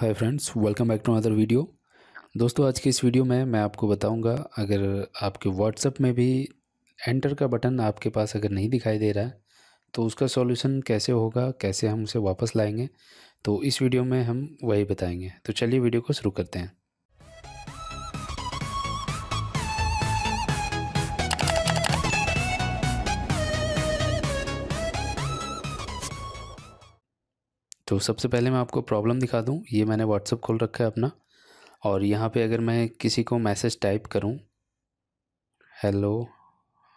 hi friends welcome back to other video दोस्तों आज के इस वीडियो में मैं आपको बताऊंगा अगर आपके व्हाट्सएप में भी एंटर का बटन आपके पास अगर नहीं दिखाई दे रहा है तो उसका सॉल्यूशन कैसे होगा कैसे हम उसे वापस लाएंगे तो इस वीडियो में हम वही बताएंगे तो चलिए वीडियो को शुरू करते हैं तो सबसे पहले मैं आपको प्रॉब्लम दिखा दूँ ये मैंने व्हाट्सअप खोल रखा है अपना और यहाँ पे अगर मैं किसी को मैसेज टाइप करूँ हेलो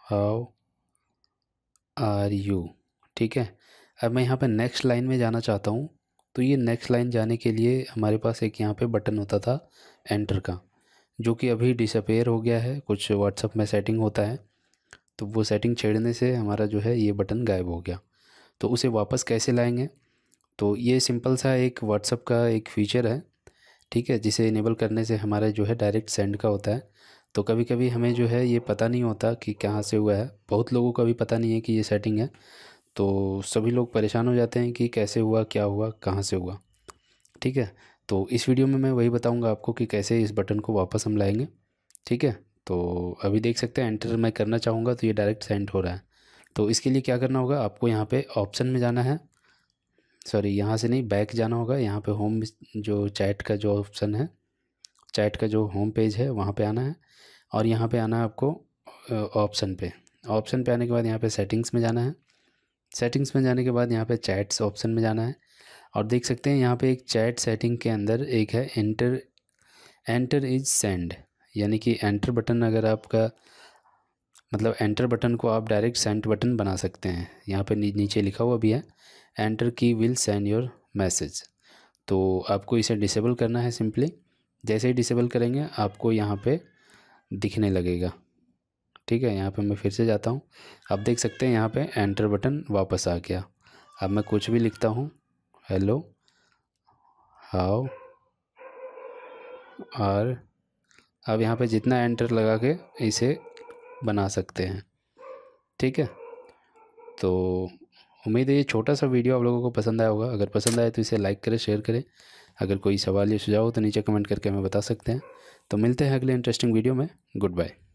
हाउ आर यू ठीक है अब मैं यहाँ पे नेक्स्ट लाइन में जाना चाहता हूँ तो ये नेक्स्ट लाइन जाने के लिए हमारे पास एक यहाँ पे बटन होता था एंटर का जो कि अभी डिसअपेयर हो गया है कुछ व्हाट्सअप में सेटिंग होता है तो वो सेटिंग छेड़ने से हमारा जो है ये बटन गायब हो गया तो उसे वापस कैसे लाएंगे तो ये सिंपल सा एक व्हाट्सअप का एक फ़ीचर है ठीक है जिसे इनेबल करने से हमारे जो है डायरेक्ट सेंड का होता है तो कभी कभी हमें जो है ये पता नहीं होता कि कहाँ से हुआ है बहुत लोगों को भी पता नहीं है कि ये सेटिंग है तो सभी लोग परेशान हो जाते हैं कि कैसे हुआ क्या हुआ कहाँ से हुआ ठीक है तो इस वीडियो में मैं वही बताऊँगा आपको कि कैसे इस बटन को वापस हम लाएँगे ठीक है तो अभी देख सकते हैं एंटर मैं करना चाहूँगा तो ये डायरेक्ट सेंड हो रहा है तो इसके लिए क्या करना होगा आपको यहाँ पे ऑप्शन में जाना है सॉरी यहाँ से नहीं बैक जाना होगा यहाँ पे होम जो चैट का जो ऑप्शन है चैट का जो होम पेज है वहाँ पे आना है और यहाँ पे आना है आपको ऑप्शन पे ऑप्शन पे आने के बाद यहाँ पे सेटिंग्स में जाना है सेटिंग्स में जाने के बाद यहाँ पे चैट्स ऑप्शन में जाना है और देख सकते हैं यहाँ पे एक चैट सेटिंग के अंदर एक है एंटर एंटर इज सेंड यानी कि एंटर बटन अगर आपका मतलब एंटर बटन को आप डायरेक्ट सेंट बटन बना सकते हैं यहाँ पर नी, नीचे लिखा हुआ भी है एंटर की विल सेंड योर मैसेज तो आपको इसे डिसेबल करना है सिंपली जैसे ही डिसेबल करेंगे आपको यहाँ पे दिखने लगेगा ठीक है यहाँ पे मैं फिर से जाता हूँ आप देख सकते हैं यहाँ पे एंटर बटन वापस आ गया अब मैं कुछ भी लिखता हूँ हेलो हाउ और अब यहाँ पे जितना एंटर लगा के इसे बना सकते हैं ठीक है तो उम्मीद है ये छोटा सा वीडियो आप लोगों को पसंद आया होगा अगर पसंद आए तो इसे लाइक करें शेयर करें अगर कोई सवाल या सुझाव हो तो नीचे कमेंट करके हमें बता सकते हैं तो मिलते हैं अगले इंटरेस्टिंग वीडियो में गुड बाय